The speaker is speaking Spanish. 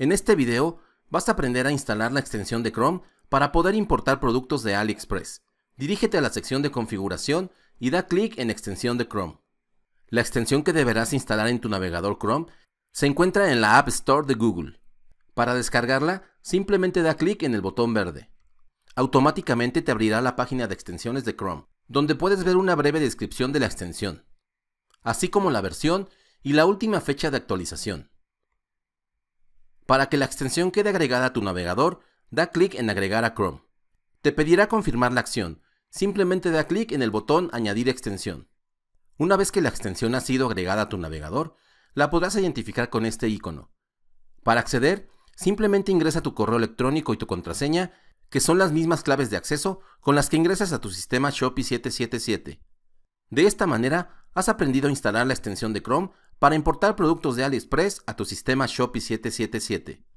En este video vas a aprender a instalar la extensión de Chrome para poder importar productos de AliExpress. Dirígete a la sección de configuración y da clic en extensión de Chrome. La extensión que deberás instalar en tu navegador Chrome se encuentra en la App Store de Google. Para descargarla, simplemente da clic en el botón verde. Automáticamente te abrirá la página de extensiones de Chrome, donde puedes ver una breve descripción de la extensión, así como la versión y la última fecha de actualización. Para que la extensión quede agregada a tu navegador, da clic en Agregar a Chrome. Te pedirá confirmar la acción. Simplemente da clic en el botón Añadir extensión. Una vez que la extensión ha sido agregada a tu navegador, la podrás identificar con este icono. Para acceder, simplemente ingresa tu correo electrónico y tu contraseña, que son las mismas claves de acceso con las que ingresas a tu sistema Shopee 777. De esta manera, has aprendido a instalar la extensión de Chrome para importar productos de AliExpress a tu sistema Shopee 777.